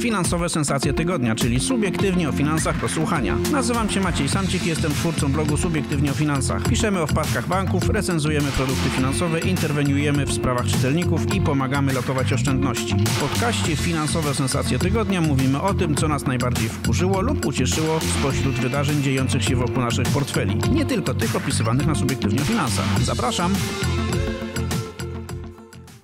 Finansowe sensacje tygodnia, czyli subiektywnie o finansach do słuchania. Nazywam się Maciej Samcik, jestem twórcą blogu Subiektywnie o finansach. Piszemy o wpadkach banków, recenzujemy produkty finansowe, interweniujemy w sprawach czytelników i pomagamy lotować oszczędności. W podcaście Finansowe sensacje tygodnia mówimy o tym, co nas najbardziej wkurzyło lub ucieszyło spośród wydarzeń dziejących się wokół naszych portfeli. Nie tylko tych opisywanych na Subiektywnie o finansach. Zapraszam!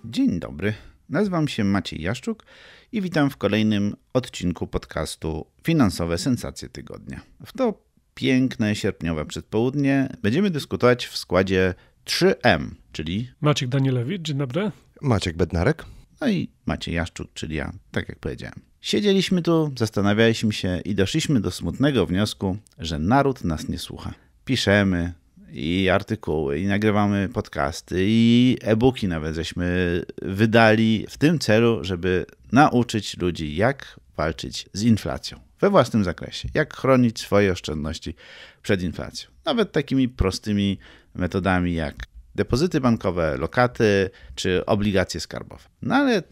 Dzień dobry. Nazywam się Maciej Jaszczuk i witam w kolejnym odcinku podcastu Finansowe Sensacje Tygodnia. W to piękne sierpniowe przedpołudnie będziemy dyskutować w składzie 3M, czyli Maciek Danielewicz, dzień dobry. Maciek Bednarek. No i Maciej Jaszczuk, czyli ja, tak jak powiedziałem. Siedzieliśmy tu, zastanawialiśmy się i doszliśmy do smutnego wniosku, że naród nas nie słucha. Piszemy, i artykuły, i nagrywamy podcasty, i e-booki nawet żeśmy wydali w tym celu, żeby nauczyć ludzi, jak walczyć z inflacją we własnym zakresie, jak chronić swoje oszczędności przed inflacją. Nawet takimi prostymi metodami jak depozyty bankowe, lokaty czy obligacje skarbowe. No ale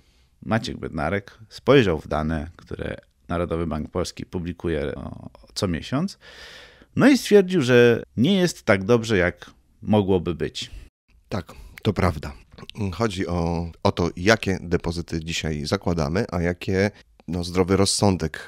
Maciek Bednarek spojrzał w dane, które Narodowy Bank Polski publikuje e, co miesiąc, no i stwierdził, że nie jest tak dobrze, jak mogłoby być. Tak, to prawda. Chodzi o, o to, jakie depozyty dzisiaj zakładamy, a jakie no, zdrowy rozsądek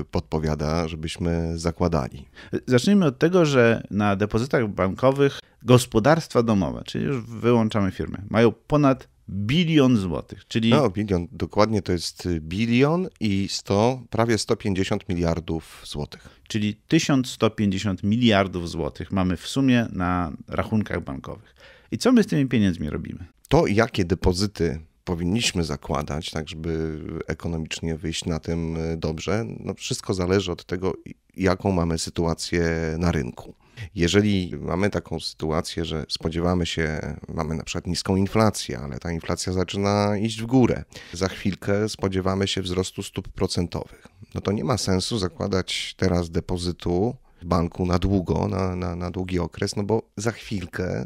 y, podpowiada, żebyśmy zakładali. Zacznijmy od tego, że na depozytach bankowych gospodarstwa domowe, czyli już wyłączamy firmy, mają ponad bilion złotych, czyli... No, bilion, dokładnie to jest bilion i 100, prawie 150 miliardów złotych. Czyli 1150 miliardów złotych mamy w sumie na rachunkach bankowych. I co my z tymi pieniędzmi robimy? To, jakie depozyty powinniśmy zakładać, tak żeby ekonomicznie wyjść na tym e, dobrze, no wszystko zależy od tego, jaką mamy sytuację na rynku. Jeżeli mamy taką sytuację, że spodziewamy się, mamy na przykład niską inflację, ale ta inflacja zaczyna iść w górę, za chwilkę spodziewamy się wzrostu stóp procentowych, no to nie ma sensu zakładać teraz depozytu banku na długo, na, na, na długi okres, no bo za chwilkę,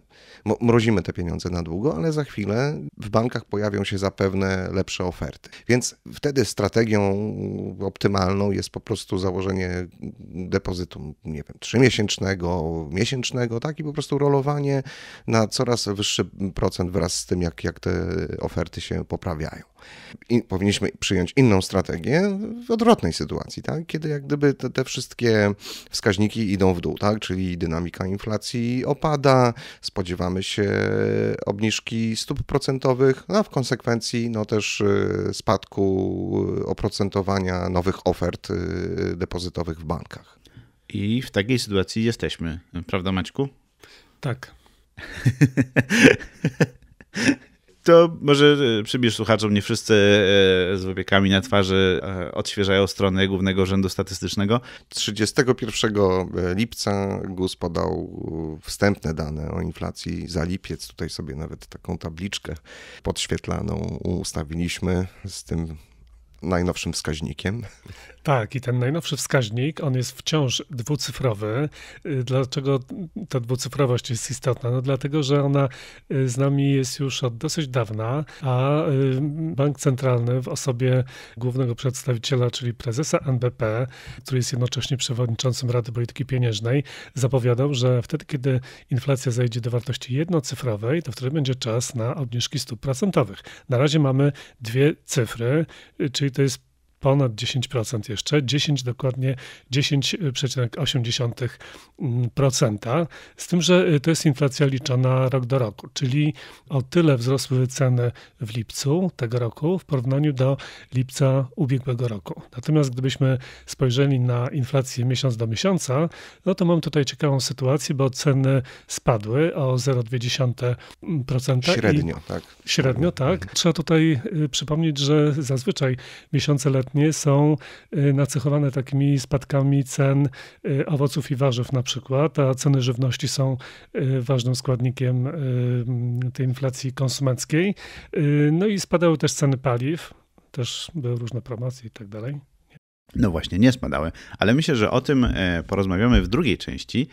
mrozimy te pieniądze na długo, ale za chwilę w bankach pojawią się zapewne lepsze oferty. Więc wtedy strategią optymalną jest po prostu założenie depozytu, nie wiem, trzymiesięcznego, miesięcznego, tak i po prostu rolowanie na coraz wyższy procent wraz z tym, jak, jak te oferty się poprawiają. I powinniśmy przyjąć inną strategię w odwrotnej sytuacji, tak? kiedy jak gdyby te, te wszystkie wskaźniki idą w dół, tak? czyli dynamika inflacji opada, spodziewamy się obniżki stóp procentowych, no, a w konsekwencji no, też y, spadku y, oprocentowania nowych ofert y, depozytowych w bankach. I w takiej sytuacji jesteśmy, prawda Maćku? Tak. To może e, przybliż słuchaczom, nie wszyscy e, z wypiekami na twarzy e, odświeżają stronę Głównego Urzędu Statystycznego. 31 lipca GUS podał wstępne dane o inflacji za lipiec. Tutaj sobie nawet taką tabliczkę podświetlaną ustawiliśmy z tym najnowszym wskaźnikiem. Tak, i ten najnowszy wskaźnik, on jest wciąż dwucyfrowy. Y, dlaczego ta dwucyfrowość jest istotna? No dlatego, że ona y, z nami jest już od dosyć dawna, a y, Bank Centralny w osobie głównego przedstawiciela, czyli prezesa NBP, który jest jednocześnie przewodniczącym Rady Polityki Pieniężnej, zapowiadał, że wtedy, kiedy inflacja zejdzie do wartości jednocyfrowej, to wtedy będzie czas na obniżki stóp procentowych. Na razie mamy dwie cyfry, czyli to jest ponad 10% jeszcze, 10 dokładnie 10,8%, z tym, że y, to jest inflacja liczona rok do roku, czyli o tyle wzrosły ceny w lipcu tego roku w porównaniu do lipca ubiegłego roku. Natomiast gdybyśmy spojrzeli na inflację miesiąc do miesiąca, no to mam tutaj ciekawą sytuację, bo ceny spadły o 0,2%. Średnio, tak. Średnio, tak. Mhm. Trzeba tutaj y, przypomnieć, że zazwyczaj miesiące letnie są y, nacechowane takimi spadkami cen y, owoców i warzyw na przykład, a ceny żywności są y, ważnym składnikiem tej inflacji konsumenckiej. No i spadały też ceny paliw, też były różne promocje i tak dalej. No właśnie, nie spadały, ale myślę, że o tym e, porozmawiamy w drugiej części,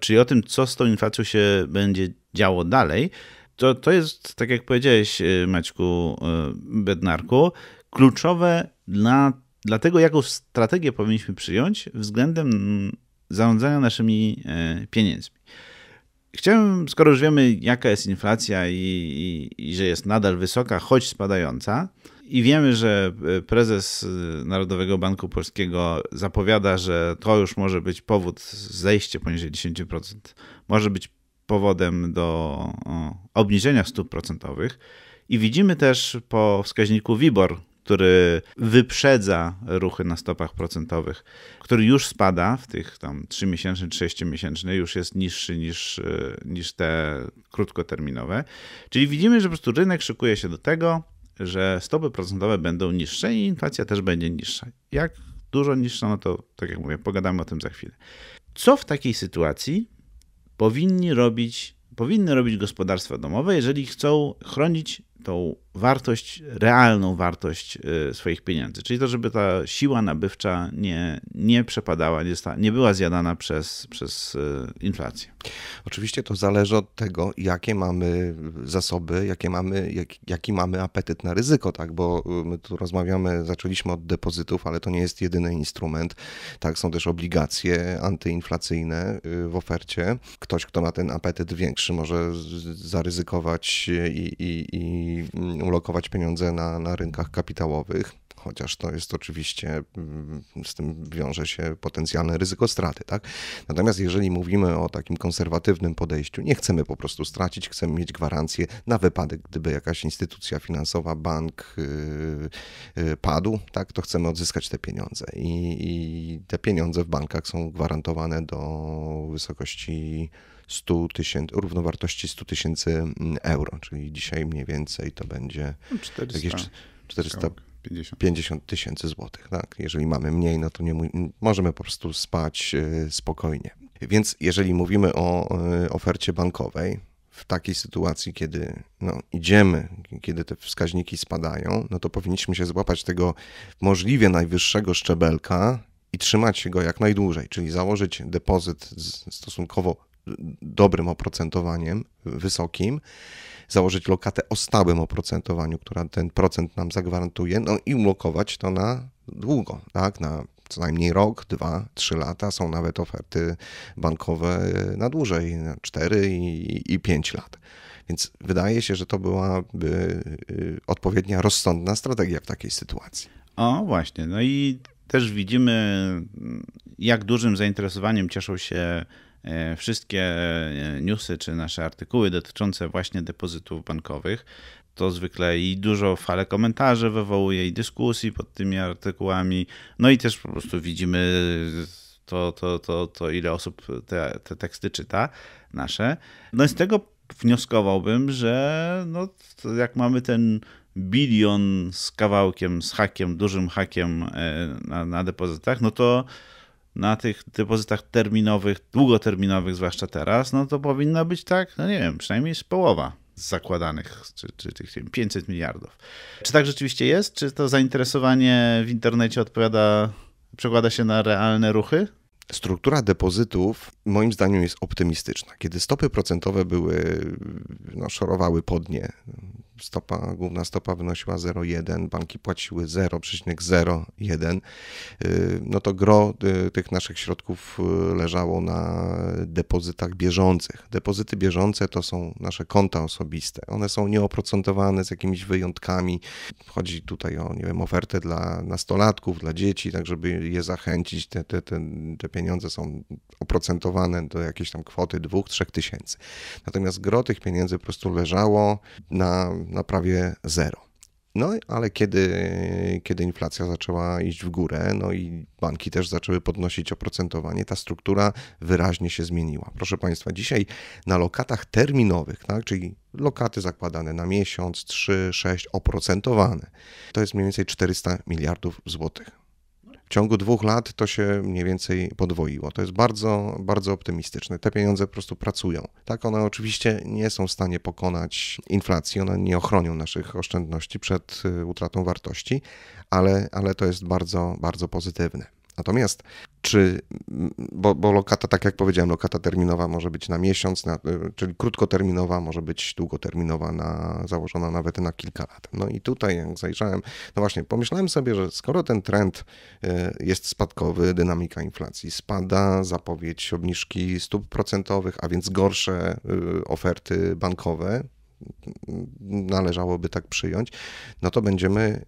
czyli o tym, co z tą inflacją się będzie działo dalej. To, to jest, tak jak powiedziałeś, e, Maćku e, Bednarku, kluczowe dla, dla tego, jaką strategię powinniśmy przyjąć względem zarządzania naszymi e, pieniędzmi. Chciałem, skoro już wiemy, jaka jest inflacja i, i, i że jest nadal wysoka, choć spadająca, i wiemy, że e, prezes e, Narodowego Banku Polskiego zapowiada, że to już może być powód zejście poniżej 10%, może być powodem do obniżenia stóp procentowych. I widzimy też po wskaźniku WIBOR, który wyprzedza ruchy na stopach procentowych, który już spada w tych tam 3-miesięczny 6-miesięczny, już jest niższy niż, e, niż te krótkoterminowe. Czyli widzimy, że po prostu rynek szykuje się do tego, że stopy procentowe będą niższe i inflacja też będzie niższa. Jak dużo niższa, no to tak jak mówię, pogadamy o tym za chwilę. Co w takiej sytuacji powinni robić, powinny robić gospodarstwa domowe, jeżeli chcą chronić tą wartość, realną wartość y, swoich pieniędzy. Czyli to, żeby ta siła nabywcza nie, nie przepadała, nie, sta, nie była zjadana przez, przez y, inflację. Oczywiście to zależy od tego, jakie mamy zasoby, jakie mamy, jak, jaki mamy apetyt na ryzyko, tak? bo y, my tu rozmawiamy, zaczęliśmy od depozytów, ale to nie jest jedyny instrument. Tak, są też obligacje antyinflacyjne w ofercie. Ktoś, kto ma ten apetyt większy, może zaryzykować i, i, i i mm, ulokować pieniądze na, na rynkach kapitałowych chociaż to jest oczywiście, mm, z tym wiąże się potencjalne ryzyko straty. Tak? Natomiast jeżeli mówimy o takim konserwatywnym podejściu, nie chcemy po prostu stracić, chcemy mieć gwarancję na wypadek, gdyby jakaś instytucja finansowa, bank yy, yy, padł, tak? to chcemy odzyskać te pieniądze. I, I te pieniądze w bankach są gwarantowane do wysokości 100 tysięcy, równowartości 100 tysięcy mm, euro, czyli dzisiaj mniej więcej to będzie 400, no, jakieś 450 tysięcy złotych. Tak? Jeżeli mamy mniej, no to nie możemy po prostu spać y, spokojnie. Więc jeżeli mówimy o y, ofercie bankowej, w takiej sytuacji, kiedy no, idziemy, kiedy te wskaźniki spadają, no to powinniśmy się złapać tego możliwie najwyższego szczebelka i trzymać się go jak najdłużej, czyli założyć depozyt stosunkowo dobrym oprocentowaniem, wysokim, założyć lokatę o stałym oprocentowaniu, która ten procent nam zagwarantuje, no i ulokować to na długo, tak, na co najmniej rok, dwa, trzy lata. Są nawet oferty bankowe na dłużej, na cztery i, i pięć lat. Więc wydaje się, że to byłaby y, odpowiednia, rozsądna strategia w takiej sytuacji. O, właśnie. No i też widzimy, jak dużym zainteresowaniem cieszą się E, wszystkie e, newsy czy nasze artykuły dotyczące właśnie depozytów bankowych. To zwykle i dużo fale komentarzy wywołuje, i dyskusji pod tymi artykułami. No i też po prostu widzimy to, to, to, to ile osób te, te teksty czyta nasze. No i z tego wnioskowałbym, że no, jak mamy ten bilion z kawałkiem, z hakiem, dużym hakiem e, na, na depozytach, no to na tych depozytach terminowych, długoterminowych, zwłaszcza teraz, no to powinno być tak, no nie wiem, przynajmniej z połowa z zakładanych, czy, czy tych 500 miliardów. Czy tak rzeczywiście jest? Czy to zainteresowanie w internecie odpowiada, przekłada się na realne ruchy? Struktura depozytów moim zdaniem jest optymistyczna. Kiedy stopy procentowe były, no, szorowały podnie, stopa, główna stopa wynosiła 0,1, banki płaciły 0,01, y, no to gro y, tych naszych środków y, leżało na depozytach bieżących. Depozyty bieżące to są nasze konta osobiste. One są nieoprocentowane z jakimiś wyjątkami. Chodzi tutaj o, nie wiem, ofertę dla nastolatków, dla dzieci, tak żeby je zachęcić. Te, te, te, te pieniądze są oprocentowane do jakiejś tam kwoty 2-3 tysięcy. Natomiast gro tych pieniędzy po prostu leżało na na prawie zero. No, ale kiedy, kiedy inflacja zaczęła iść w górę, no i banki też zaczęły podnosić oprocentowanie, ta struktura wyraźnie się zmieniła. Proszę Państwa, dzisiaj na lokatach terminowych, tak, czyli lokaty zakładane na miesiąc, 3, 6, oprocentowane, to jest mniej więcej 400 miliardów złotych w ciągu dwóch lat to się mniej więcej podwoiło. To jest bardzo, bardzo optymistyczne. Te pieniądze po prostu pracują. Tak, one oczywiście nie są w stanie pokonać inflacji, one nie ochronią naszych oszczędności przed y, utratą wartości, ale, ale to jest bardzo, bardzo pozytywne. Natomiast czy, bo, bo, lokata, tak jak powiedziałem, lokata terminowa może być na miesiąc, na, y, czyli krótkoterminowa, może być długoterminowa, na, założona nawet na kilka lat. No i tutaj jak zajrzałem, no właśnie, pomyślałem sobie, że skoro ten trend y, jest spadkowy, dynamika inflacji spada, zapowiedź obniżki stóp procentowych, a więc gorsze y, oferty bankowe, należałoby tak przyjąć, no to będziemy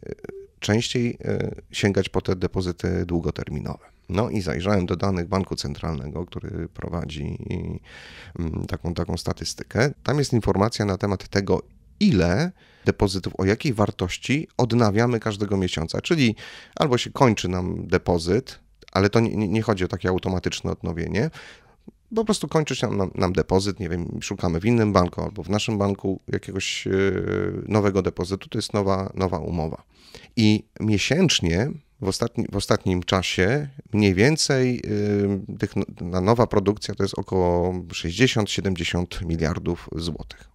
częściej e, sięgać po te depozyty długoterminowe. No i zajrzałem do danych Banku Centralnego, który prowadzi mm, taką, taką statystykę. Tam jest informacja na temat tego, ile depozytów, o jakiej wartości odnawiamy każdego miesiąca. Czyli albo się kończy nam depozyt, ale to nie, nie, chodzi o takie automatyczne odnowienie, po prostu kończy się nam, nam, depozyt, nie wiem, szukamy w innym banku albo w naszym banku jakiegoś e, nowego depozytu, to jest nowa, nowa umowa. I miesięcznie w, ostatni, w ostatnim czasie mniej więcej e, tych, no, ta nowa produkcja to jest około 60-70 miliardów złotych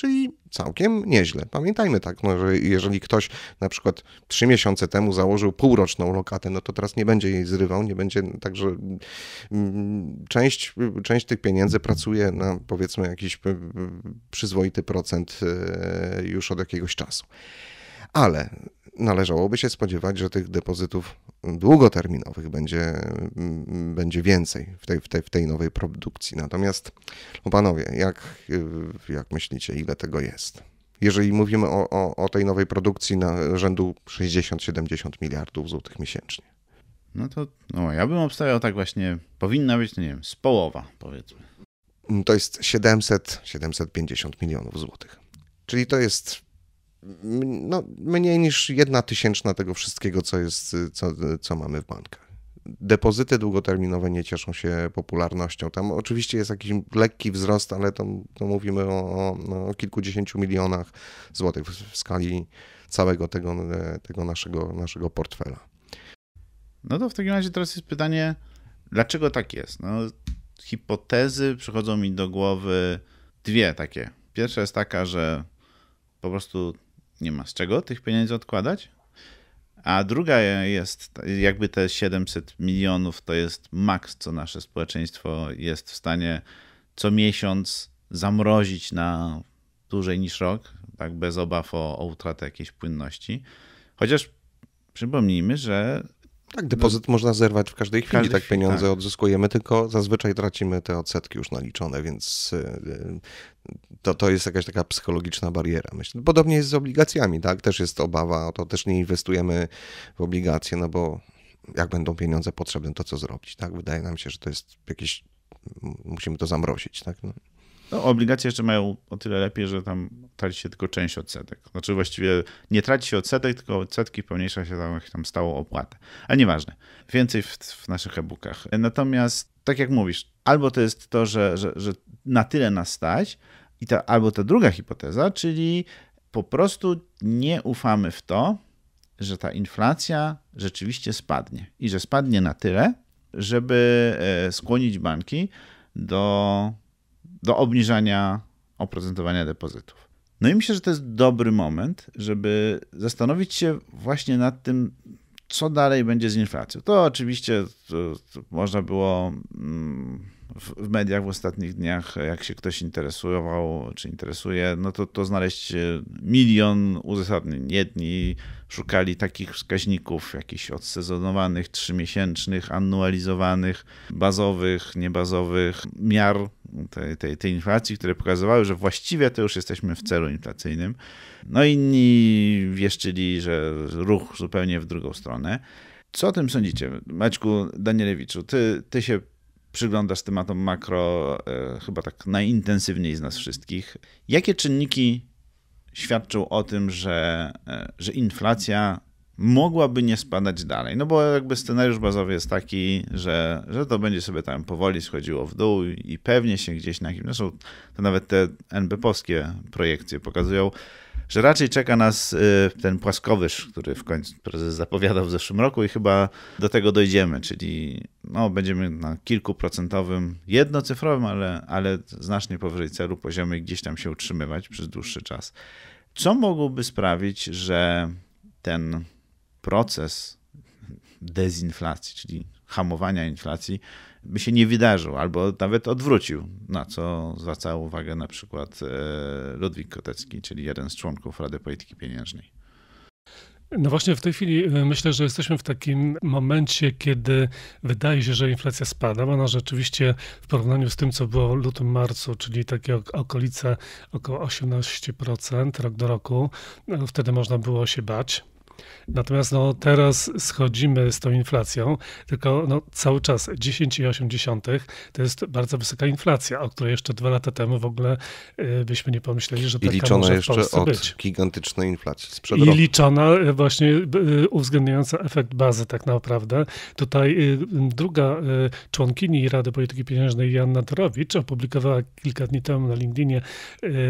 czyli całkiem nieźle. Pamiętajmy tak, no, że jeżeli ktoś na przykład trzy miesiące temu założył półroczną lokatę, no to teraz nie będzie jej zrywał, nie będzie, także mm, część, część tych pieniędzy pracuje na powiedzmy jakiś y, y, przyzwoity procent y, już od jakiegoś czasu. Ale należałoby się spodziewać, że tych depozytów długoterminowych będzie, będzie więcej w tej, w, tej, w tej nowej produkcji. Natomiast, no panowie, jak, jak myślicie, ile tego jest? Jeżeli mówimy o, o, o tej nowej produkcji na rzędu 60-70 miliardów złotych miesięcznie. No to no, ja bym obstawiał tak właśnie, powinna być, no nie wiem, z połowa powiedzmy. To jest 700-750 milionów złotych. Czyli to jest no, mniej niż jedna tysięczna tego wszystkiego, co, jest, y, co, y, co mamy w bankach. Depozyty długoterminowe nie cieszą się popularnością. Tam oczywiście jest jakiś lekki wzrost, ale to, to mówimy o, o no, kilkudziesięciu milionach złotych w skali całego tego, e, tego naszego, naszego portfela. No to w takim razie teraz jest pytanie, dlaczego tak jest? No, hipotezy przychodzą mi do głowy dwie takie. Pierwsza jest taka, że po prostu nie ma z czego tych pieniędzy odkładać. A druga jest, jakby te 700 milionów to jest maks, co nasze społeczeństwo jest w stanie co miesiąc zamrozić na dłużej niż rok, tak bez obaw o, o utratę jakiejś płynności. Chociaż przypomnijmy, że tak, depozyt no, można zerwać w każdej chwili, każdej tak chwili, pieniądze tak. odzyskujemy, tylko zazwyczaj tracimy te odsetki już naliczone, więc y, y, to, to jest jakaś taka psychologiczna bariera. Myślę. Podobnie jest z obligacjami, tak? Też jest obawa o to, też nie inwestujemy w obligacje, no bo jak będą pieniądze potrzebne, to co zrobić, tak? Wydaje nam się, że to jest jakieś, musimy to zamrozić, tak? No. No, obligacje jeszcze mają o tyle lepiej, że tam traci się tylko część odsetek. Znaczy właściwie nie traci się odsetek, tylko odsetki pomniejsza się tam, tam stałą opłatę. Ale nieważne. Więcej w, w naszych e-bookach. Natomiast, tak jak mówisz, albo to jest to, że, że, że na tyle nas stać, i ta, albo ta druga hipoteza, czyli po prostu nie ufamy w to, że ta inflacja rzeczywiście spadnie i że spadnie na tyle, żeby e, skłonić banki do do obniżania oprocentowania depozytów. No i myślę, że to jest dobry moment, żeby zastanowić się właśnie nad tym, co dalej będzie z inflacją. To oczywiście to, to można było. Mm, w mediach w ostatnich dniach, jak się ktoś interesował czy interesuje, no to, to znaleźć e, milion uzasadnień. Jedni szukali takich wskaźników, jakichś odsezonowanych, trzymiesięcznych, anualizowanych, bazowych, niebazowych miar tej, tej, tej inflacji, które pokazywały, że właściwie to już jesteśmy w celu inflacyjnym. No inni wieszczyli, że ruch zupełnie w drugą stronę. Co o tym sądzicie? Maćku Danielewiczu, ty, ty się przyglądasz tematom makro e, chyba tak najintensywniej z nas wszystkich. Jakie czynniki świadczą o tym, że, e, że inflacja mogłaby nie spadać dalej? No bo jakby scenariusz bazowy jest taki, że, że to będzie sobie tam powoli schodziło w dół i pewnie się gdzieś na jakimś... Zresztą to nawet te NBP-owskie projekcje pokazują, że raczej czeka nas y, ten płaskowyż, który w końcu prezes zapowiadał w zeszłym roku i chyba do tego dojdziemy, czyli no, będziemy na kilkuprocentowym, jednocyfrowym, ale, ale znacznie powyżej celu poziomie gdzieś tam się utrzymywać przez dłuższy czas. Co mogłoby sprawić, że ten proces dezinflacji, czyli hamowania inflacji, by się nie wydarzył, albo nawet odwrócił, na co zwracał uwagę na przykład e, Ludwik Kotecki, czyli jeden z członków Rady Polityki Pieniężnej. No właśnie w tej chwili e, myślę, że jesteśmy w takim momencie, kiedy wydaje się, że inflacja spada. Ona rzeczywiście w porównaniu z tym, co było w lutym, marcu, czyli takie okolice około 18% rok do roku, e, wtedy można było się bać. Natomiast no, teraz schodzimy z tą inflacją, tylko no, cały czas 10,8 to jest bardzo wysoka inflacja, o której jeszcze dwa lata temu w ogóle y, byśmy nie pomyśleli, że taka I liczona może jeszcze od być. gigantycznej inflacji sprzed I roku. liczona y, właśnie y, uwzględniająca efekt bazy tak naprawdę. Tutaj druga członkini Rady Polityki Pieniężnej Janna Dorowicz opublikowała kilka dni temu na LinkedInie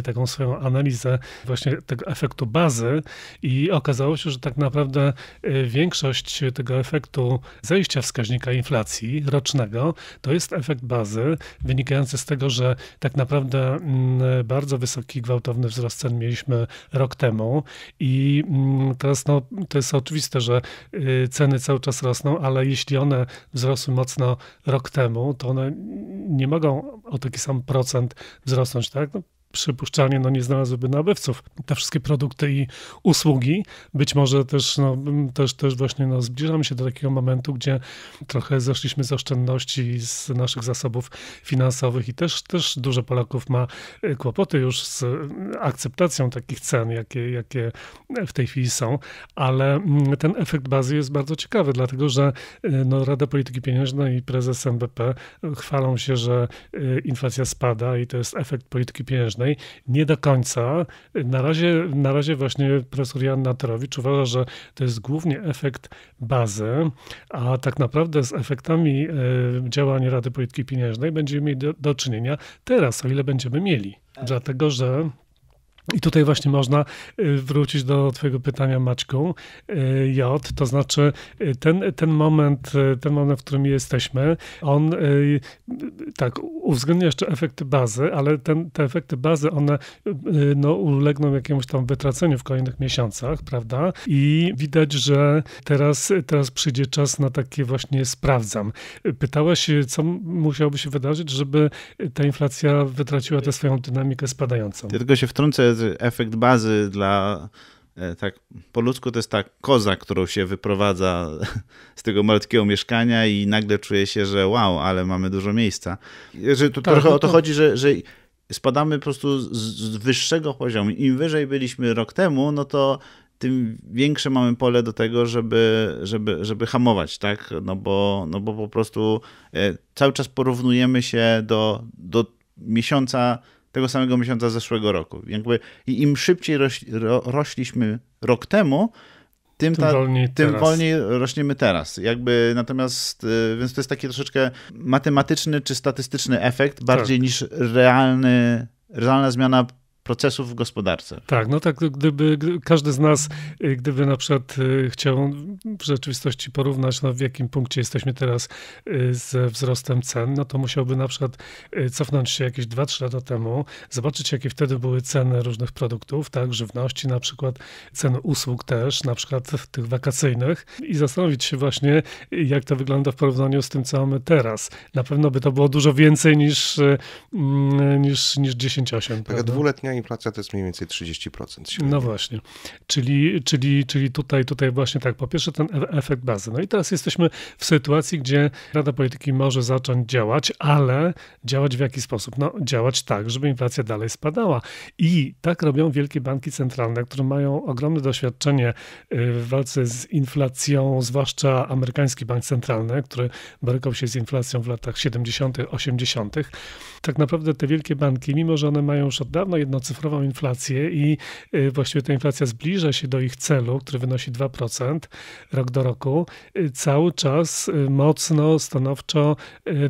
taką swoją analizę właśnie tego efektu bazy i okazało się, że tak naprawdę y, większość tego efektu zejścia wskaźnika inflacji rocznego to jest efekt bazy wynikający z tego, że tak naprawdę mm, bardzo wysoki, gwałtowny wzrost cen mieliśmy rok temu i mm, teraz no, to jest oczywiste, że y, ceny cały czas rosną, ale jeśli one wzrosły mocno rok temu, to one nie mogą o taki sam procent wzrosnąć, tak? No, przypuszczalnie no, nie znalazłyby nabywców. Te wszystkie produkty i usługi. Być może też, no, też, też właśnie no, zbliżamy się do takiego momentu, gdzie trochę zeszliśmy z oszczędności z naszych zasobów finansowych i też, też dużo Polaków ma y, kłopoty już z y, akceptacją takich cen, jakie, jakie w tej chwili są, ale mm, ten efekt bazy jest bardzo ciekawy, dlatego że y, no, Rada Polityki Pieniężnej i prezes MBP chwalą się, że inflacja spada i to jest efekt polityki pieniężnej nie do końca. Na razie, na razie właśnie profesor Jan Natorowicz uważa, że to jest głównie efekt bazy, a tak naprawdę z efektami e, działań Rady Polityki Pieniężnej będziemy mieli do, do czynienia teraz, o ile będziemy mieli. Tak. Dlatego, że i tutaj właśnie można y, wrócić do Twojego pytania, Maćku y, J. To znaczy, y, ten, ten moment, ten moment, w którym jesteśmy, on tak uwzględnia jeszcze efekty bazy, ale ten, te efekty bazy, one no, ulegną jakiemuś tam wytraceniu w kolejnych miesiącach, prawda? I widać, że teraz, teraz przyjdzie czas na takie właśnie sprawdzam. Pytałaś, co musiałoby się wydarzyć, żeby ta inflacja wytraciła tę swoją dynamikę spadającą. Ja tylko się wtrącę bazy, efekt bazy dla e, tak po ludzku to jest ta koza, którą się wyprowadza z tego malutkiego mieszkania i nagle czuje się, że wow, ale mamy dużo miejsca. Że tu tak, trochę no to. o to chodzi, że, że spadamy po prostu z, z wyższego poziomu. Im wyżej byliśmy rok temu, no to tym większe mamy pole do tego, żeby, żeby, żeby hamować, tak? No bo, no bo po prostu e, cały czas porównujemy się do, do miesiąca tego samego miesiąca zeszłego roku. Jakby im szybciej roś, ro, rośliśmy rok temu, tym, ta, tym, wolniej, tym wolniej rośniemy teraz. Jakby natomiast, y, więc to jest taki troszeczkę matematyczny czy statystyczny efekt, bardziej tak. niż realny, realna zmiana procesów w gospodarce. Tak, no tak, gdyby każdy z nas, y, gdyby na przykład y, chciał w rzeczywistości porównać, no w jakim punkcie jesteśmy teraz y, ze wzrostem cen, no to musiałby na przykład cofnąć się jakieś 2-3 lata temu, zobaczyć jakie wtedy były ceny różnych produktów, tak, żywności na przykład, ceny usług też, na przykład tych wakacyjnych i zastanowić się właśnie, jak to wygląda w porównaniu z tym, co mamy teraz. Na pewno by to było dużo więcej niż, mm, niż, niż 10-8. Taka dwuletnia inflacja to jest mniej więcej 30%. Średnio. No właśnie, czyli, czyli, czyli tutaj, tutaj właśnie tak, po pierwsze ten e-, efekt bazy. No i teraz jesteśmy w sytuacji, gdzie Rada Polityki może zacząć działać, ale działać w jaki sposób? No działać tak, żeby inflacja dalej spadała. I tak robią wielkie banki centralne, które mają ogromne doświadczenie y, w walce z inflacją, zwłaszcza amerykański bank centralny, który borykał się z inflacją w latach 70., 80. Tak naprawdę te wielkie banki, mimo że one mają już od dawna jedno cyfrową inflację i y, właściwie ta inflacja zbliża się do ich celu, który wynosi 2% rok do roku, y, cały czas y, mocno, stanowczo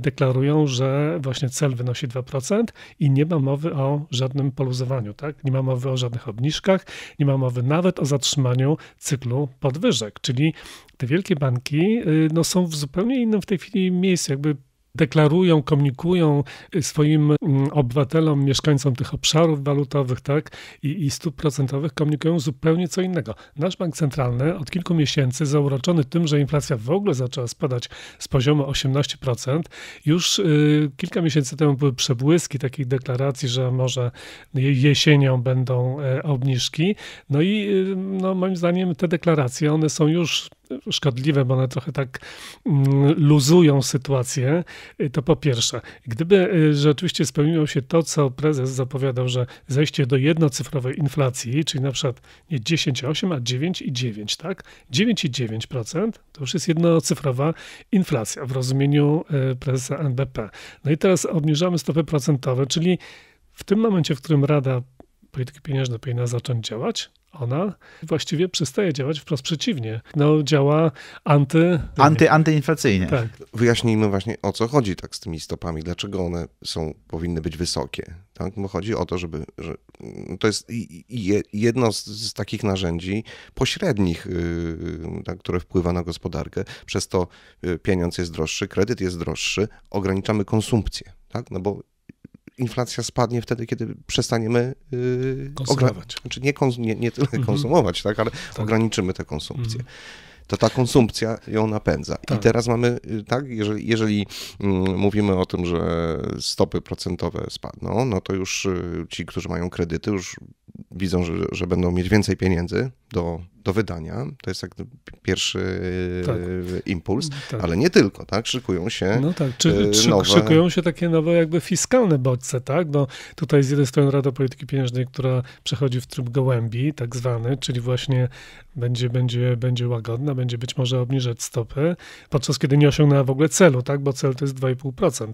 deklarują, że właśnie cel wynosi 2% i nie ma mowy o żadnym poluzowaniu, tak? Nie ma mowy o żadnych obniżkach, nie ma mowy nawet o zatrzymaniu cyklu podwyżek, czyli te wielkie banki no, są w zupełnie innym w tej chwili miejscu, jakby deklarują, komunikują y, swoim mm, obywatelom, mieszkańcom tych obszarów walutowych tak, i, i stóp procentowych, komunikują zupełnie co innego. Nasz bank centralny od kilku miesięcy, zauroczony tym, że inflacja w ogóle zaczęła spadać z poziomu 18%, już y, kilka miesięcy temu były przebłyski takich deklaracji, że może jesienią będą e, obniżki. No i y, no, moim zdaniem te deklaracje, one są już szkodliwe, bo one trochę tak mm, luzują sytuację, y, to po pierwsze, gdyby y, rzeczywiście spełniło się to, co prezes zapowiadał, że zejście do jednocyfrowej inflacji, czyli na przykład nie 10,8, a 9,9, tak? 9,9% to już jest jednocyfrowa inflacja w rozumieniu y, prezesa NBP. No i teraz obniżamy stopy procentowe, czyli w tym momencie, w którym Rada polityki pieniężnej powinna zacząć działać, ona właściwie przestaje działać, wprost przeciwnie. No, działa anty... anty antyinflacyjnie. Tak. Wyjaśnijmy no właśnie, o co chodzi tak z tymi stopami, dlaczego one są, powinny być wysokie. Tak? Bo chodzi o to, żeby... Że, no to jest jedno z, z takich narzędzi pośrednich, yy, tak, które wpływa na gospodarkę. Przez to yy, pieniądz jest droższy, kredyt jest droższy, ograniczamy konsumpcję. Tak? No bo inflacja spadnie wtedy, kiedy przestaniemy yy, konsumować. Znaczy nie, kons nie, nie tyle mhm. konsumować, tak, ale tak. ograniczymy tę konsumpcję. Mhm. to ta konsumpcja ją napędza. Tak. I teraz mamy, y, tak, jeżeli, jeżeli mm, mówimy o tym, że stopy procentowe spadną, no to już y, ci, którzy mają kredyty, już widzą, że, że będą mieć więcej pieniędzy, do, do wydania. To jest jak pierwszy e, tak. impuls, tak. ale nie tylko, tak? Szykują się no tak. Czy, czy, e, nowe... Szykują się takie nowe jakby fiskalne bodźce, tak? No, tutaj z jednej strony Rada Polityki Pieniężnej, która przechodzi w tryb gołębi, tak zwany, czyli właśnie będzie, będzie, będzie łagodna, będzie być może obniżać stopy, podczas kiedy nie osiągnęła w ogóle celu, tak? Bo cel to jest 2,5%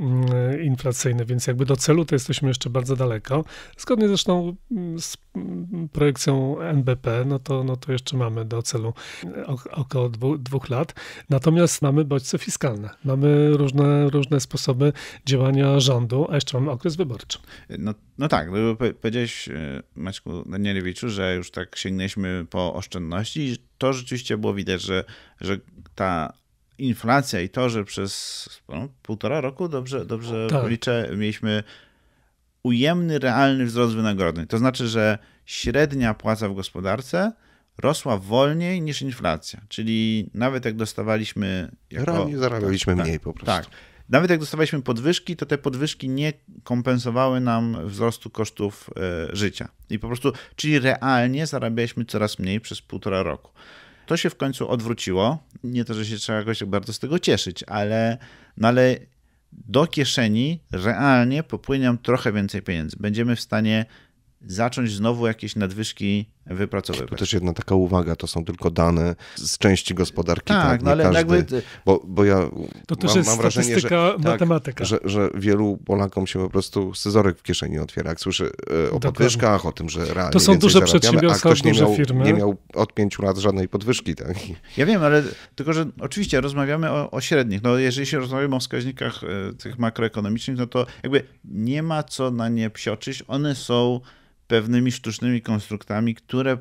mm, inflacyjny, więc jakby do celu to jesteśmy jeszcze bardzo daleko. Zgodnie zresztą mm, z mm, projekcją NBP, no to, no to jeszcze mamy do celu około dwóch, dwóch lat. Natomiast mamy bodźce fiskalne, mamy różne, różne sposoby działania rządu, a jeszcze mamy okres wyborczy. No, no tak, powiedziałeś e, Maćku Danielewiczu, że już tak sięgnęliśmy po oszczędności i to rzeczywiście było widać, że, że ta inflacja i to, że przez no, półtora roku, dobrze, dobrze tak. liczę, mieliśmy ujemny, realny wzrost wynagrodzeń. To znaczy, że średnia płaca w gospodarce rosła wolniej niż inflacja. Czyli nawet jak dostawaliśmy. zarabialiśmy tak, tak, mniej po prostu. Tak. Nawet jak dostawaliśmy podwyżki, to te podwyżki nie kompensowały nam wzrostu kosztów e, życia. I po prostu, czyli realnie zarabialiśmy coraz mniej przez półtora roku. To się w końcu odwróciło. Nie to, że się trzeba jakoś tak bardzo z tego cieszyć, ale, no ale do kieszeni realnie popłynie nam trochę więcej pieniędzy. Będziemy w stanie zacząć znowu jakieś nadwyżki wypracowywać. To też jedna taka uwaga, to są tylko dane z części gospodarki. Tak, tak no ale każdy, jakby... Bo, bo ja to też mam, jest mam wrażenie, że, tak, matematyka. Tak, że, że wielu Polakom się po prostu scyzorek w kieszeni otwiera, jak słyszy e, o podwyżkach, o tym, że realnie To są duże przedsiębiorstwa, duże nie miał, firmy. nie miał od pięciu lat żadnej podwyżki. Tak? Ja wiem, ale tylko, że oczywiście rozmawiamy o, o średnich. No, jeżeli się rozmawiamy o wskaźnikach e, tych makroekonomicznych, no to jakby nie ma co na nie psioczyć. One są pewnymi sztucznymi konstruktami, które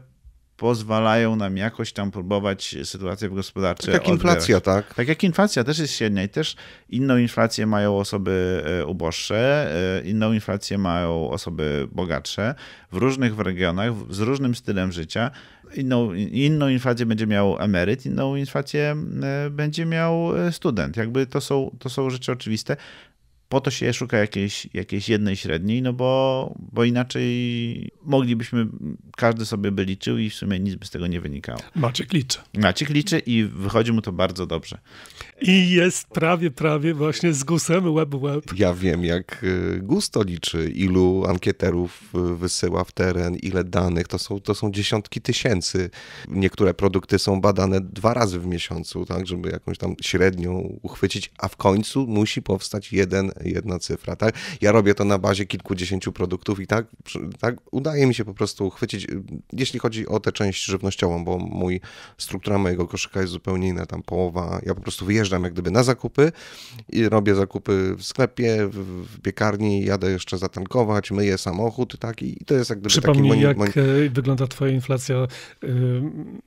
pozwalają nam jakoś tam próbować sytuację w gospodarce. Tak jak odbierać. inflacja, tak? Tak jak inflacja też jest średnia i też inną inflację mają osoby e, uboższe, e, inną inflację mają osoby bogatsze w różnych regionach, z różnym stylem życia. Inną, inną inflację będzie miał emeryt, inną inflację e, będzie miał student. Jakby to są, to są rzeczy oczywiste po to się szuka jakiejś, jakiejś jednej średniej, no bo, bo inaczej moglibyśmy, każdy sobie by liczył i w sumie nic by z tego nie wynikało. Maciek liczy. Maciek liczy i wychodzi mu to bardzo dobrze. I jest prawie, prawie właśnie z gusem web web. Ja wiem, jak y, gusto liczy, ilu ankieterów y, wysyła w teren, ile danych, to są, to są dziesiątki tysięcy. Niektóre produkty są badane dwa razy w miesiącu, tak, żeby jakąś tam średnią uchwycić, a w końcu musi powstać jeden jedna cyfra, tak? Ja robię to na bazie kilkudziesięciu produktów i tak, tak udaje mi się po prostu chwycić, jeśli chodzi o tę część żywnościową, bo mój, struktura mojego koszyka jest zupełnie inna, tam połowa, ja po prostu wyjeżdżam jak gdyby na zakupy i robię zakupy w sklepie, w piekarni, jadę jeszcze zatankować, myję samochód, tak? I to jest jak gdyby Przypomnij, taki... jak moni... E, wygląda twoja inflacja yy,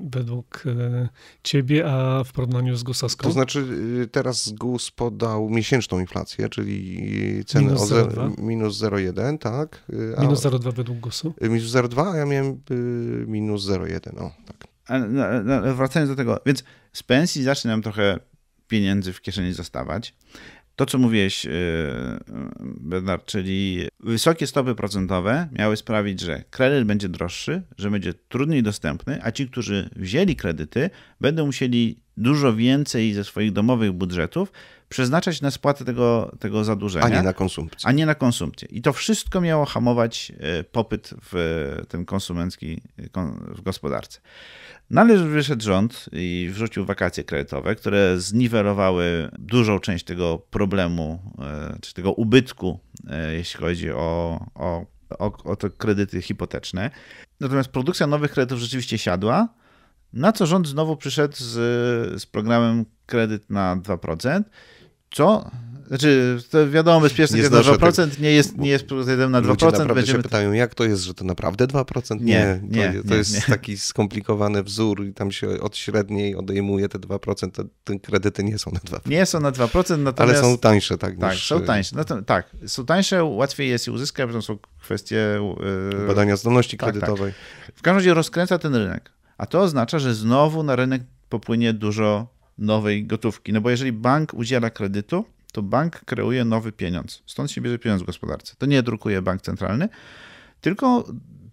według yy, ciebie, a w porównaniu z GUS-owską? To znaczy y, teraz GUS podał miesięczną inflację, czyli czyli ceny minus o minus 0,1, tak. A, minus 0,2 według GUS-u. Y, minus 0,2, a ja miałem y, minus 0,1, o tak. No, no, no, wracając do tego, więc z pensji zacznie trochę pieniędzy w kieszeni zostawać. To, co mówiłeś, y, Bernard, czyli wysokie stopy procentowe miały sprawić, że kredyt będzie droższy, że będzie trudniej dostępny, a ci, którzy wzięli kredyty, będą musieli dużo więcej ze swoich domowych budżetów przeznaczać na spłatę tego, tego zadłużenia. A nie na konsumpcję. A nie na konsumpcję. I to wszystko miało hamować e, popyt w e, tym konsumencki, e, w gospodarce. Należy wyszedł rząd i wrzucił wakacje kredytowe, które zniwelowały dużą część tego problemu, czy tego ubytku, jeśli chodzi o, o, o, o te kredyty hipoteczne. Natomiast produkcja nowych kredytów rzeczywiście siadła, na co rząd znowu przyszedł z, z programem kredyt na 2% co? Znaczy, to wiadomo, bezpieczne jest 2%, tego, nie jest, nie jest procedem na 2%. Ludzie naprawdę będziemy... się pytają, jak to jest, że to naprawdę 2%? Nie, nie, to, nie, to nie, jest taki skomplikowany wzór i tam się od średniej odejmuje te 2%, to, te kredyty nie są na 2%. Nie są na 2%, natomiast... Ale są tańsze, tak? Tak, niż... są y, tańsze, no tak, są tańsze, łatwiej jest je uzyskać, to są kwestie... Yy... Badania zdolności tak, tak. kredytowej. Tak. W każdym razie rozkręca ten rynek, a to oznacza, że znowu na rynek popłynie dużo nowej gotówki. No bo jeżeli bank udziela kredytu, to bank kreuje nowy pieniądz. Stąd się bierze pieniądz w gospodarce. To nie drukuje bank centralny, tylko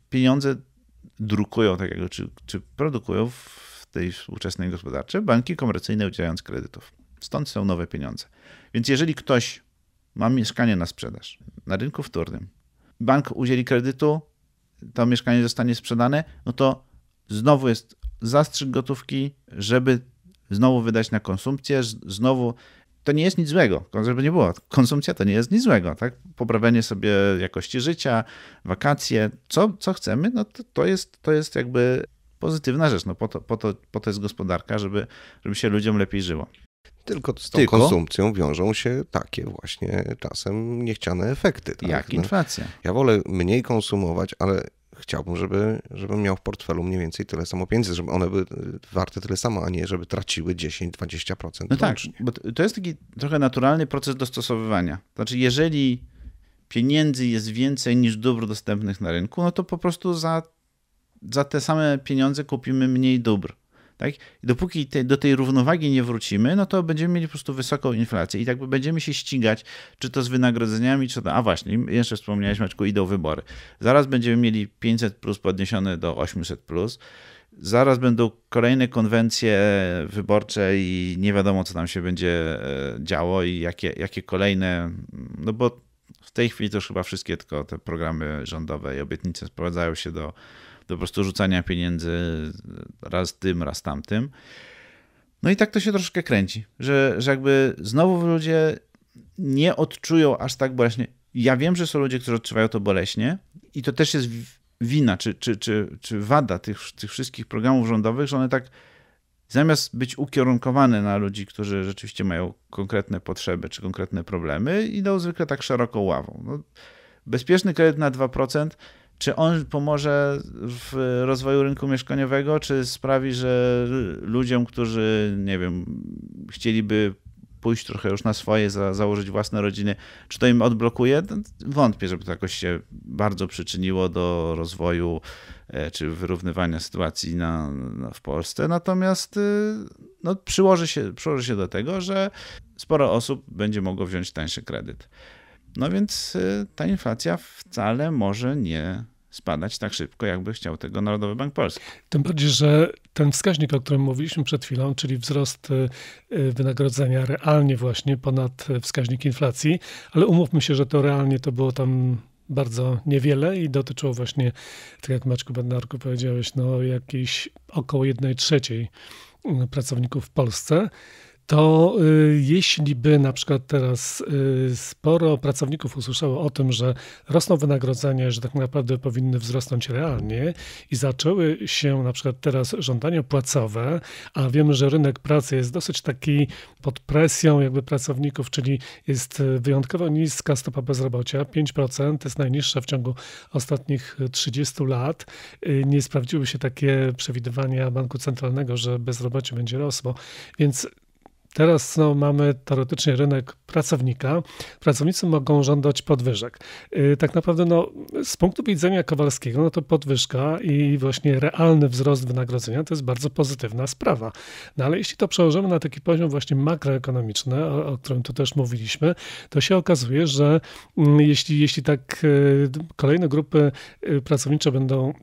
pieniądze drukują, tak jak, czy, czy produkują w tej współczesnej gospodarce banki komercyjne udzielając kredytów. Stąd są nowe pieniądze. Więc jeżeli ktoś ma mieszkanie na sprzedaż na rynku wtórnym, bank udzieli kredytu, to mieszkanie zostanie sprzedane, no to znowu jest zastrzyk gotówki, żeby znowu wydać na konsumpcję, znowu. To nie jest nic złego, żeby nie było. Konsumpcja to nie jest nic złego, tak? Poprawienie sobie jakości życia, wakacje, co, co chcemy, no to, to, jest, to jest jakby pozytywna rzecz. No po, to, po, to, po to jest gospodarka, żeby, żeby się ludziom lepiej żyło. Tylko z tą Tylko... konsumpcją wiążą się takie właśnie czasem niechciane efekty. Tak? Jak no, inflacja. No, ja wolę mniej konsumować, ale chciałbym, żeby, żebym miał w portfelu mniej więcej tyle samo pieniędzy, żeby one były warte tyle samo, a nie żeby traciły 10-20%. No tak, bo to jest taki trochę naturalny proces dostosowywania. Znaczy, jeżeli pieniędzy jest więcej niż dóbr dostępnych na rynku, no to po prostu za, za te same pieniądze kupimy mniej dóbr. Tak? I dopóki te, do tej równowagi nie wrócimy, no to będziemy mieli po prostu wysoką inflację i tak będziemy się ścigać, czy to z wynagrodzeniami, czy to... A właśnie, jeszcze wspomniałeś Maćku, idą wybory. Zaraz będziemy mieli 500 plus podniesione do 800 plus. Zaraz będą kolejne konwencje wyborcze i nie wiadomo, co tam się będzie e, działo i jakie, jakie kolejne, no bo w tej chwili to już chyba wszystkie tylko te programy rządowe i obietnice sprowadzają się do do po prostu rzucania pieniędzy raz tym, raz tamtym. No i tak to się troszkę kręci, że, że jakby znowu ludzie nie odczują aż tak boleśnie. Ja wiem, że są ludzie, którzy odczuwają to boleśnie i to też jest wina czy, czy, czy, czy wada tych, tych wszystkich programów rządowych, że one tak zamiast być ukierunkowane na ludzi, którzy rzeczywiście mają konkretne potrzeby czy konkretne problemy, idą zwykle tak szeroką ławą. No, bezpieczny kredyt na 2% czy on pomoże w rozwoju rynku mieszkaniowego, czy sprawi, że ludziom, którzy, nie wiem, chcieliby pójść trochę już na swoje, za, założyć własne rodziny, czy to im odblokuje? No, wątpię, żeby to jakoś się bardzo przyczyniło do rozwoju e, czy wyrównywania sytuacji na, na, w Polsce. Natomiast y, no, przyłoży, się, przyłoży się do tego, że sporo osób będzie mogło wziąć tańszy kredyt. No więc y, ta inflacja wcale może nie spadać tak szybko, jakby chciał tego Narodowy Bank Polski. Tym bardziej, że ten wskaźnik, o którym mówiliśmy przed chwilą, czyli wzrost y, y, wynagrodzenia realnie właśnie ponad wskaźnik inflacji, ale umówmy się, że to realnie to było tam bardzo niewiele i dotyczyło właśnie, tak jak Maczku Bednarku powiedziałeś, no jakiejś około 1 trzeciej pracowników w Polsce to y, jeśli by na przykład teraz y, sporo pracowników usłyszało o tym, że rosną wynagrodzenia, że tak naprawdę powinny wzrosnąć realnie i zaczęły się na przykład teraz żądania płacowe, a wiemy, że rynek pracy jest dosyć taki pod presją jakby pracowników, czyli jest y, wyjątkowo niska stopa bezrobocia, 5% jest najniższa w ciągu ostatnich 30 lat. Nie sprawdziły się takie przewidywania Banku Centralnego, że bezrobocie będzie rosło, więc Teraz no, mamy teoretycznie rynek pracownika. Pracownicy mogą żądać podwyżek. Y, tak naprawdę no, z punktu widzenia Kowalskiego, no to podwyżka i właśnie realny wzrost wynagrodzenia to jest bardzo pozytywna sprawa. No ale jeśli to przełożymy na taki poziom właśnie makroekonomiczny, o, o którym tu też mówiliśmy, to się okazuje, że mm, jeśli, jeśli tak y, kolejne grupy y, pracownicze będą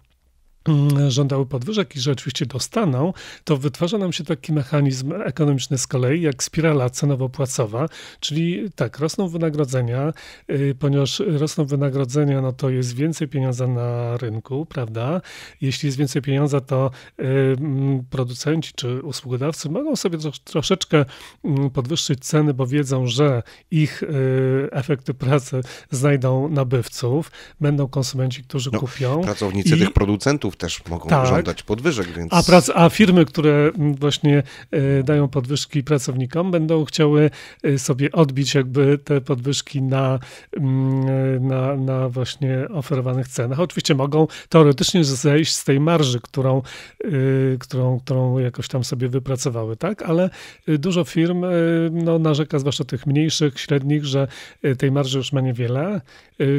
Mm, żądały podwyżek i że oczywiście dostaną, to wytwarza nam się taki mechanizm ekonomiczny z kolei jak spirala cenowo-płacowa, czyli tak, rosną wynagrodzenia, y, ponieważ rosną wynagrodzenia, no to jest więcej pieniądza na rynku, prawda? Jeśli jest więcej pieniądza, to y, mm, producenci czy usługodawcy mogą sobie troszeczkę mm, podwyższyć ceny, bo wiedzą, że ich y, efekty pracy znajdą nabywców, będą konsumenci, którzy no, kupią. Pracownicy i... tych producentów też mogą tak. żądać podwyżek. Więc... A, prac, a firmy, które mm, właśnie e, dają podwyżki pracownikom, będą chciały e, sobie odbić jakby te podwyżki na, mm, e, na, na właśnie oferowanych cenach. Oczywiście mogą teoretycznie zejść z tej marży, którą, którą, którą jakoś tam sobie wypracowały, tak? Ale dużo firm no, narzeka, zwłaszcza tych mniejszych, średnich, że tej marży już ma niewiele.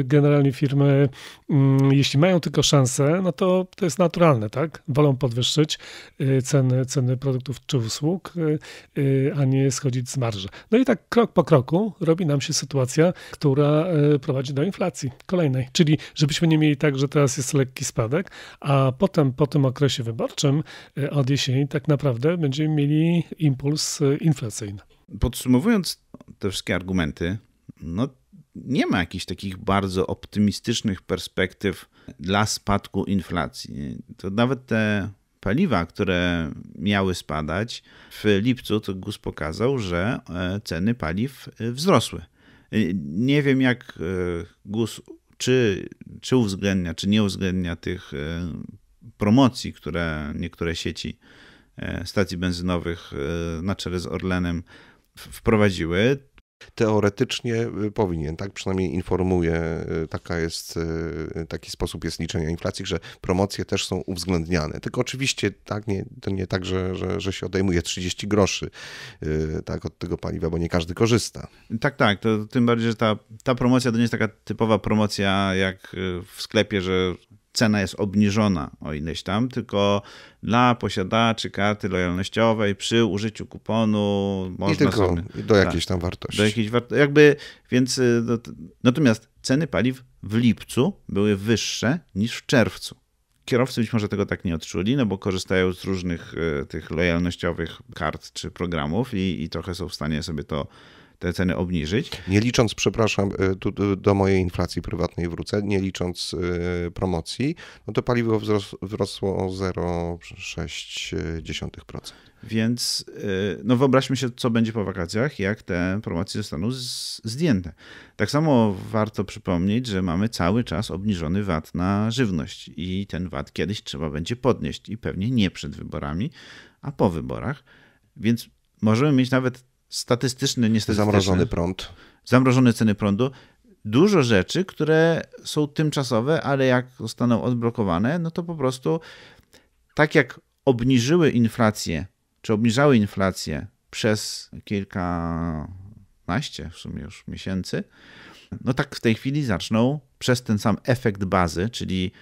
Generalnie firmy, mm, jeśli mają tylko szansę, no to, to jest naturalne, tak? Wolą podwyższyć y, ceny, ceny produktów czy usług, y, y, a nie schodzić z marży. No i tak krok po kroku robi nam się sytuacja, która prowadzi do inflacji kolejnej. Czyli żebyśmy nie mieli tak, że teraz jest lekki spadek, a potem po tym okresie wyborczym od jesieni tak naprawdę będziemy mieli impuls inflacyjny. Podsumowując te wszystkie argumenty, no nie ma jakichś takich bardzo optymistycznych perspektyw dla spadku inflacji. To nawet te paliwa, które miały spadać, w lipcu to GUS pokazał, że e, ceny paliw e, wzrosły. E, nie wiem, jak GUS czy, czy uwzględnia, czy nie uwzględnia tych promocji, które niektóre sieci stacji benzynowych na czele z Orlenem wprowadziły teoretycznie y, powinien, tak przynajmniej informuje, y, taka jest, y, taki sposób jest liczenia inflacji, że promocje też są uwzględniane. Tylko oczywiście tak, nie, to nie tak, że, że, że się odejmuje 30 groszy tak, od tego paliwa, bo nie każdy korzysta. Tak, tak, to tym bardziej, że ta, ta promocja to nie jest taka typowa promocja jak w sklepie, że cena jest obniżona o ileś tam, tylko dla posiadaczy karty lojalnościowej przy użyciu kuponu można I tylko sobie, do tak, jakiejś tam wartości. Do jakiejś wartości. Jakby, więc y, no natomiast ceny paliw w lipcu były wyższe niż w czerwcu. Kierowcy być może tego tak nie odczuli, no bo korzystają z różnych y, tych lojalnościowych kart czy programów i, i trochę są w stanie sobie to te ceny obniżyć. Nie licząc, przepraszam, y, tu, y, do mojej inflacji prywatnej wrócę, nie licząc y, promocji, no to paliwo wzros wzrosło o 0,6%. Więc no wyobraźmy się, co będzie po wakacjach, jak te promocje zostaną zdjęte. Tak samo warto przypomnieć, że mamy cały czas obniżony VAT na żywność i ten VAT kiedyś trzeba będzie podnieść i pewnie nie przed wyborami, a po wyborach. Więc możemy mieć nawet statystyczny, niestety. Zamrożony prąd. Zamrożone ceny prądu. Dużo rzeczy, które są tymczasowe, ale jak zostaną odblokowane, no to po prostu tak jak obniżyły inflację, czy obniżały inflację przez kilkanaście w sumie już miesięcy, no tak w tej chwili zaczną przez ten sam efekt bazy, czyli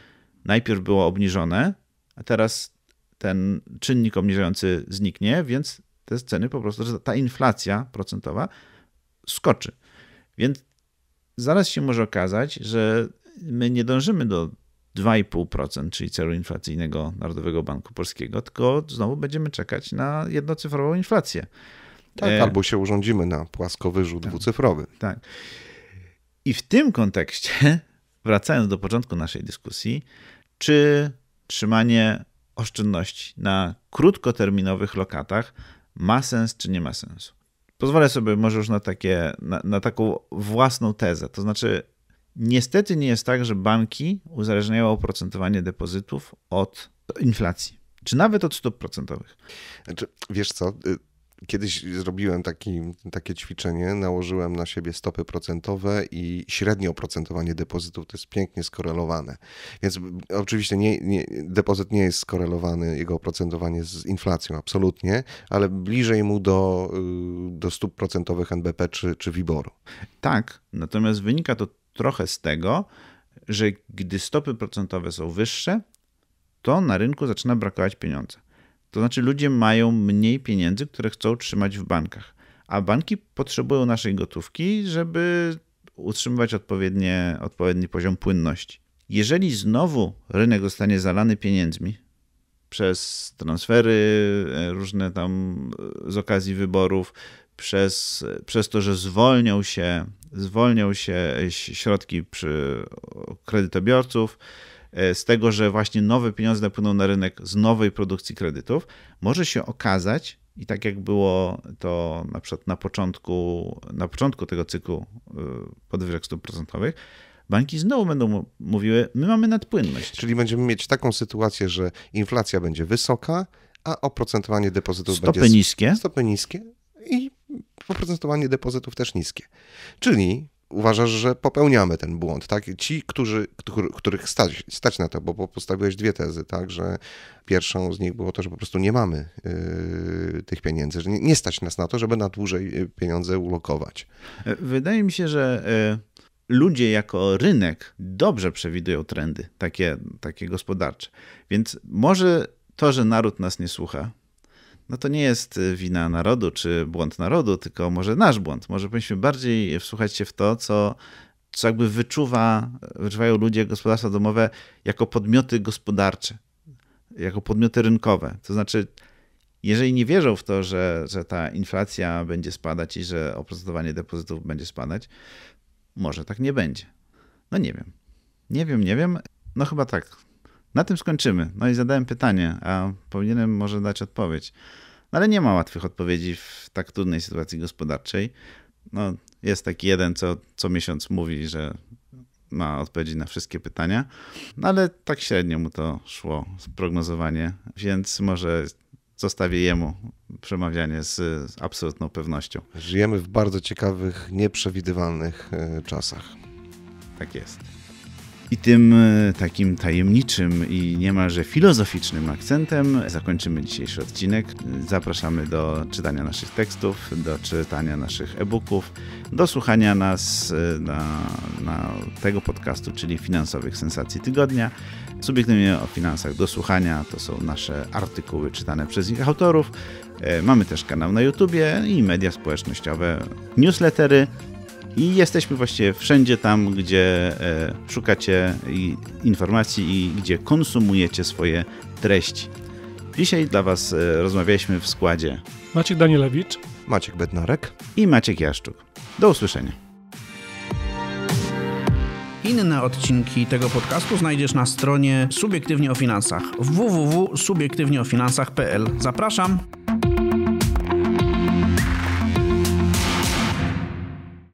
najpierw było obniżone, a teraz ten czynnik obniżający zniknie, więc te ceny po prostu, że ta inflacja procentowa skoczy. Więc zaraz się może okazać, że my nie dążymy do 2,5%, czyli celu inflacyjnego Narodowego Banku Polskiego, tylko znowu będziemy czekać na jednocyfrową inflację. Tak, e... albo się urządzimy na płaskowyżu tak, dwucyfrowy. Tak. I w tym kontekście, wracając do początku naszej dyskusji, czy trzymanie oszczędności na krótkoterminowych lokatach ma sens czy nie ma sensu. Pozwolę sobie może już na, takie, na, na taką własną tezę. To znaczy, niestety nie jest tak, że banki uzależniają oprocentowanie depozytów od inflacji czy nawet od stóp procentowych. Znaczy, wiesz co, y, Kiedyś zrobiłem taki, takie ćwiczenie, nałożyłem na siebie stopy procentowe i średnie oprocentowanie depozytów to jest pięknie skorelowane. Więc oczywiście nie, nie, depozyt nie jest skorelowany, jego oprocentowanie z inflacją, absolutnie, ale bliżej mu do, y, do stóp procentowych NBP czy, czy Wiboru. Tak, natomiast wynika to trochę z tego, że gdy stopy procentowe są wyższe, to na rynku zaczyna brakować pieniądza. To znaczy, ludzie mają mniej pieniędzy, które chcą trzymać w bankach, a banki potrzebują naszej gotówki, żeby utrzymywać odpowiednie, odpowiedni poziom płynności. Jeżeli znowu rynek zostanie zalany pieniędzmi przez transfery e, różne tam e, z okazji wyborów, przez, przez to, że zwolnią się, zwolnią się e, środki przy kredytobiorców, E, z tego, że właśnie nowe pieniądze napłyną na rynek z nowej produkcji kredytów, może się okazać, i tak jak było to na przykład na początku, na początku tego cyklu e, podwyżek stóp procentowych, banki znowu będą mówiły, my mamy nadpłynność. Czyli będziemy mieć taką sytuację, że inflacja będzie wysoka, a oprocentowanie depozytów stopy będzie... Niskie. Stopy niskie. I oprocentowanie depozytów też niskie. Czyli uważasz, że popełniamy ten błąd, tak? Ci, którzy, których stać, stać na to, bo, postawiłeś dwie tezy, tak? Że pierwszą z nich było to, że po prostu nie mamy yy, tych pieniędzy, że nie, nie, stać nas na to, żeby na dłużej yy, pieniądze ulokować. E, wydaje mi się, że e, ludzie jako rynek dobrze przewidują trendy takie, takie gospodarcze. Więc może to, że naród nas nie słucha, no to nie jest y, wina narodu czy błąd narodu, tylko może nasz błąd. Może powinniśmy bardziej wsłuchać się w to, co, co jakby wyczuwa, wyczuwają ludzie gospodarstwa domowe jako podmioty gospodarcze, jako podmioty rynkowe. To znaczy, jeżeli nie wierzą w to, że, że ta inflacja będzie spadać i że oprocentowanie depozytów będzie spadać, może tak nie będzie. No nie wiem. Nie wiem, nie wiem. No chyba tak. Na tym skończymy. No i zadałem pytanie, a powinienem może dać odpowiedź. No ale nie ma łatwych odpowiedzi w tak trudnej sytuacji gospodarczej. No, jest taki jeden, co, co miesiąc mówi, że ma odpowiedzi na wszystkie pytania, no ale tak średnio mu to szło, prognozowanie, więc może zostawię jemu przemawianie z, z absolutną pewnością. Żyjemy w bardzo ciekawych, nieprzewidywalnych e, czasach. Tak jest. I tym e, takim tajemniczym i niemalże filozoficznym akcentem zakończymy dzisiejszy odcinek. Zapraszamy do czytania naszych tekstów, do czytania naszych e-booków, do słuchania nas e, na, na tego podcastu, czyli Finansowych Sensacji Tygodnia. Subiektywnie o finansach do słuchania to są nasze artykuły czytane przez ich autorów. E, mamy też kanał na YouTubie i media społecznościowe, newslettery. I jesteśmy właściwie wszędzie tam, gdzie e, szukacie informacji i gdzie konsumujecie swoje treści. Dzisiaj dla Was e, rozmawialiśmy w składzie Maciek Danielewicz, Maciek Bednarek i Maciek Jaszczuk. Do usłyszenia. Inne odcinki tego podcastu znajdziesz na stronie Subiektywnie o Finansach www.subiektywnieofinansach.pl Zapraszam!